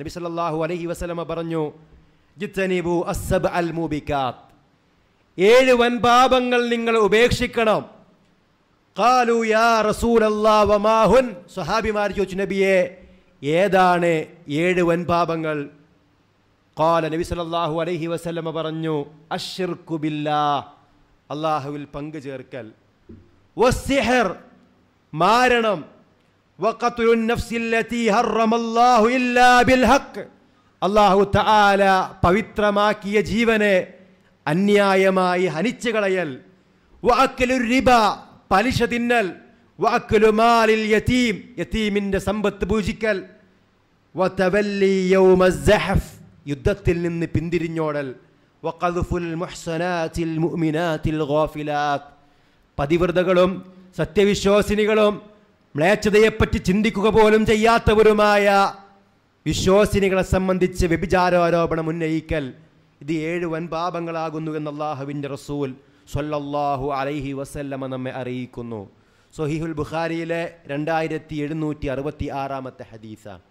നബി സല്ലാഹു അലഹി വസല്ലമ പറഞ്ഞു ജിത്തനിബു അസബ് അൽ മുബിക്കാത്ത് ഏഴ് വൻപാപങ്ങൾ നിങ്ങൾ ഉപേക്ഷിക്കണം കാലു യാ റസൂൽ വമാഹുൻ സ്വഹാബിമാർ ചോദിച്ചു നബിയെ ഏതാണ് ഏഴ് വൻപാപങ്ങൾ കാല നബി സല്ലാഹു അലൈഹി വസല്ലമ പറഞ്ഞു ബില്ലാ അള്ളാഹുവിൽ പങ്കു ചേർക്കൽ വസ്സിഹർ മാരണം അള്ളാഹു താല പവിത്രമാക്കിയ ജീവനെ അന്യായമായി ഹനിച്ചു കളയൽ റിബ പലിശ തിന്നൽ വാക്കലുമാലിൽ യതീം യതീമിൻ്റെ സമ്പത്ത് പൂജിക്കൽ വതവല്ലിയൗമസ്സഹഫ് യുദ്ധത്തിൽ നിന്ന് പിന്തിരിഞ്ഞോടൽ വഖദഫുൽ മുഹ്സനാതിൽ മുഅ്മിനാതിൽ ഗാഫിലാത്ത് പതിവ്രതകളും സത്യവിശ്വാസിനികളും മ്ലേച്ഛതയെപ്പറ്റി ചിന്തിക്കുക പോലും ചെയ്യാത്തവരുമായ വിശ്വാസിനികളെ സംബന്ധിച്ച് വ്യഭിചാരാരോപണം ഉന്നയിക്കൽ ഇത് ഏഴ് വൻപാപങ്ങളാകുന്നു എന്ന് അള്ളാഹുവിൻ്റെ റസൂൽ സൊല്ലാഹു അലൈഹി വസല്ലമ നമ്മെ അറിയിക്കുന്നു സൊഹീഹുൽ ബുഖാരിയിലെ രണ്ടായിരത്തി എഴുന്നൂറ്റി അറുപത്തി ആറാമത്തെ ഹദീസാണ്